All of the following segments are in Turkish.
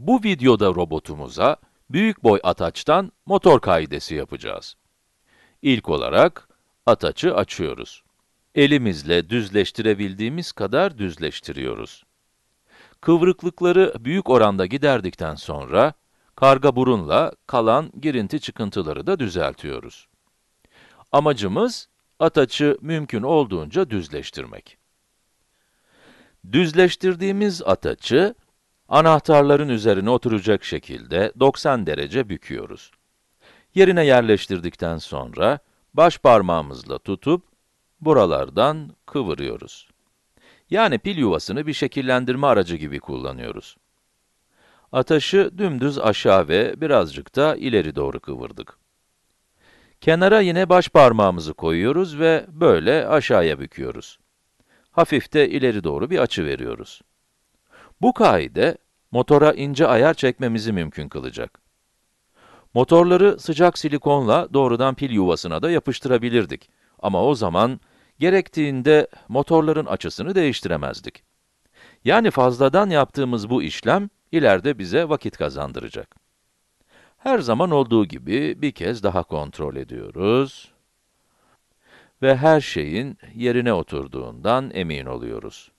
Bu videoda robotumuza büyük boy ataçtan motor kaidesi yapacağız. İlk olarak ataçı açıyoruz. Elimizle düzleştirebildiğimiz kadar düzleştiriyoruz. Kıvrıklıkları büyük oranda giderdikten sonra karga burunla kalan girinti çıkıntıları da düzeltiyoruz. Amacımız ataçı mümkün olduğunca düzleştirmek. Düzleştirdiğimiz ataçı Anahtarların üzerine oturacak şekilde 90 derece büküyoruz. Yerine yerleştirdikten sonra, baş parmağımızla tutup, buralardan kıvırıyoruz. Yani pil yuvasını bir şekillendirme aracı gibi kullanıyoruz. Ataşı dümdüz aşağı ve birazcık da ileri doğru kıvırdık. Kenara yine baş parmağımızı koyuyoruz ve böyle aşağıya büküyoruz. Hafif de ileri doğru bir açı veriyoruz. Bu kaide, motora ince ayar çekmemizi mümkün kılacak. Motorları sıcak silikonla doğrudan pil yuvasına da yapıştırabilirdik. Ama o zaman, gerektiğinde motorların açısını değiştiremezdik. Yani fazladan yaptığımız bu işlem, ileride bize vakit kazandıracak. Her zaman olduğu gibi bir kez daha kontrol ediyoruz ve her şeyin yerine oturduğundan emin oluyoruz.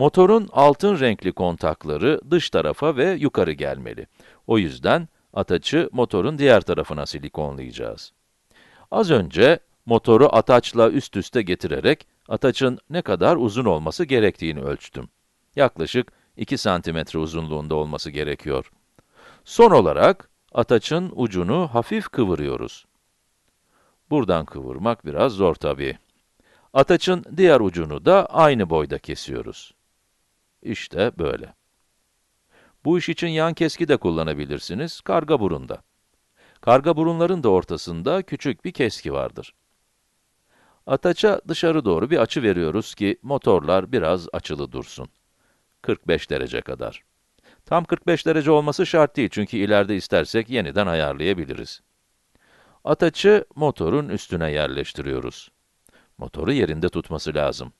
Motorun altın renkli kontakları dış tarafa ve yukarı gelmeli. O yüzden ataçı motorun diğer tarafına silikonlayacağız. Az önce motoru ataçla üst üste getirerek ataçın ne kadar uzun olması gerektiğini ölçtüm. Yaklaşık 2 cm uzunluğunda olması gerekiyor. Son olarak ataçın ucunu hafif kıvırıyoruz. Buradan kıvırmak biraz zor tabii. Ataçın diğer ucunu da aynı boyda kesiyoruz. İşte böyle. Bu iş için yan keski de kullanabilirsiniz, karga burunda. Karga burunların da ortasında küçük bir keski vardır. Ataça dışarı doğru bir açı veriyoruz ki motorlar biraz açılı dursun. 45 derece kadar. Tam 45 derece olması şart değil çünkü ileride istersek yeniden ayarlayabiliriz. Ataçı motorun üstüne yerleştiriyoruz. Motoru yerinde tutması lazım.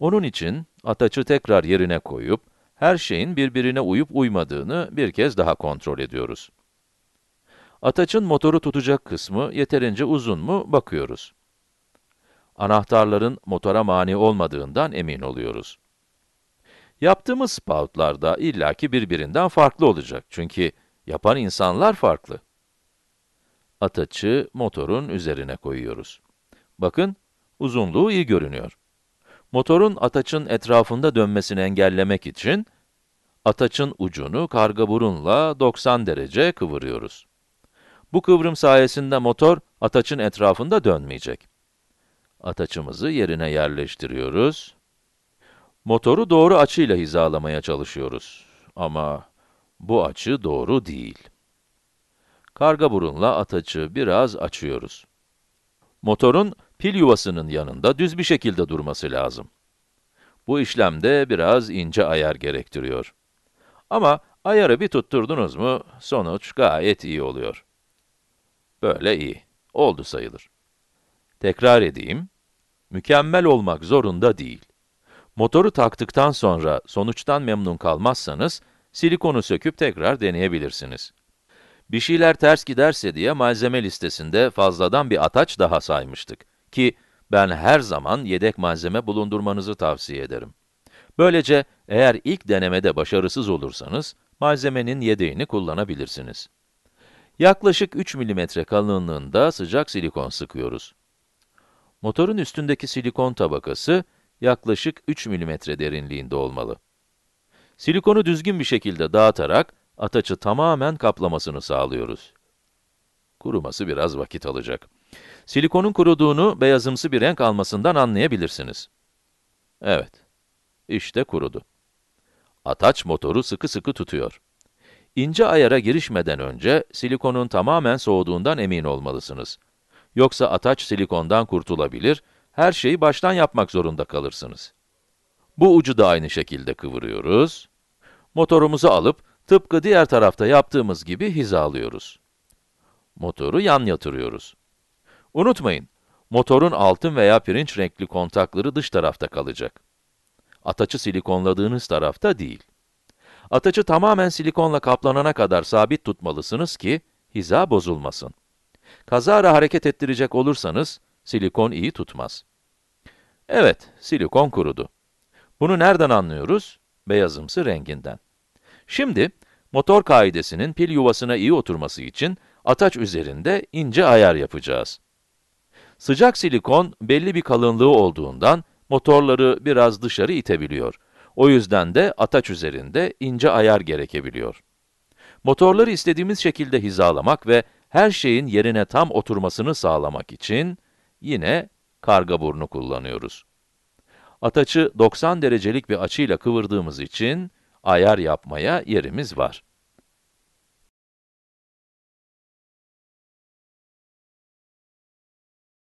Onun için ataçı tekrar yerine koyup, her şeyin birbirine uyup uymadığını bir kez daha kontrol ediyoruz. Ataçın motoru tutacak kısmı yeterince uzun mu bakıyoruz. Anahtarların motora mani olmadığından emin oluyoruz. Yaptığımız spoutlar da illaki birbirinden farklı olacak çünkü yapan insanlar farklı. Ataçı motorun üzerine koyuyoruz. Bakın, uzunluğu iyi görünüyor. Motorun ataçın etrafında dönmesini engellemek için, ataçın ucunu karga burunla 90 derece kıvırıyoruz. Bu kıvrım sayesinde motor, ataçın etrafında dönmeyecek. Ataçımızı yerine yerleştiriyoruz. Motoru doğru açıyla hizalamaya çalışıyoruz. Ama bu açı doğru değil. Karga burunla ataçı biraz açıyoruz. Motorun pil yuvasının yanında düz bir şekilde durması lazım. Bu işlemde biraz ince ayar gerektiriyor. Ama ayarı bir tutturdunuz mu, sonuç gayet iyi oluyor. Böyle iyi, oldu sayılır. Tekrar edeyim, mükemmel olmak zorunda değil. Motoru taktıktan sonra sonuçtan memnun kalmazsanız, silikonu söküp tekrar deneyebilirsiniz. Bir şeyler ters giderse diye malzeme listesinde fazladan bir ataç daha saymıştık ki ben her zaman yedek malzeme bulundurmanızı tavsiye ederim. Böylece eğer ilk denemede başarısız olursanız, malzemenin yedeğini kullanabilirsiniz. Yaklaşık 3 mm kalınlığında sıcak silikon sıkıyoruz. Motorun üstündeki silikon tabakası yaklaşık 3 mm derinliğinde olmalı. Silikonu düzgün bir şekilde dağıtarak ataçı tamamen kaplamasını sağlıyoruz. Kuruması biraz vakit alacak. Silikonun kuruduğunu beyazımsı bir renk almasından anlayabilirsiniz. Evet, işte kurudu. Ataç motoru sıkı sıkı tutuyor. İnce ayara girişmeden önce silikonun tamamen soğuduğundan emin olmalısınız. Yoksa ataç silikondan kurtulabilir, her şeyi baştan yapmak zorunda kalırsınız. Bu ucu da aynı şekilde kıvırıyoruz. Motorumuzu alıp tıpkı diğer tarafta yaptığımız gibi hizalıyoruz. Motoru yan yatırıyoruz. Unutmayın, motorun altın veya pirinç renkli kontakları dış tarafta kalacak. Ataçı silikonladığınız tarafta değil. Ataçı tamamen silikonla kaplanana kadar sabit tutmalısınız ki hiza bozulmasın. Kazara hareket ettirecek olursanız silikon iyi tutmaz. Evet, silikon kurudu. Bunu nereden anlıyoruz? Beyazımsı renginden. Şimdi, motor kaidesinin pil yuvasına iyi oturması için ataç üzerinde ince ayar yapacağız. Sıcak silikon belli bir kalınlığı olduğundan motorları biraz dışarı itebiliyor. O yüzden de ataç üzerinde ince ayar gerekebiliyor. Motorları istediğimiz şekilde hizalamak ve her şeyin yerine tam oturmasını sağlamak için yine karga burnu kullanıyoruz. Ataçı 90 derecelik bir açıyla kıvırdığımız için ayar yapmaya yerimiz var.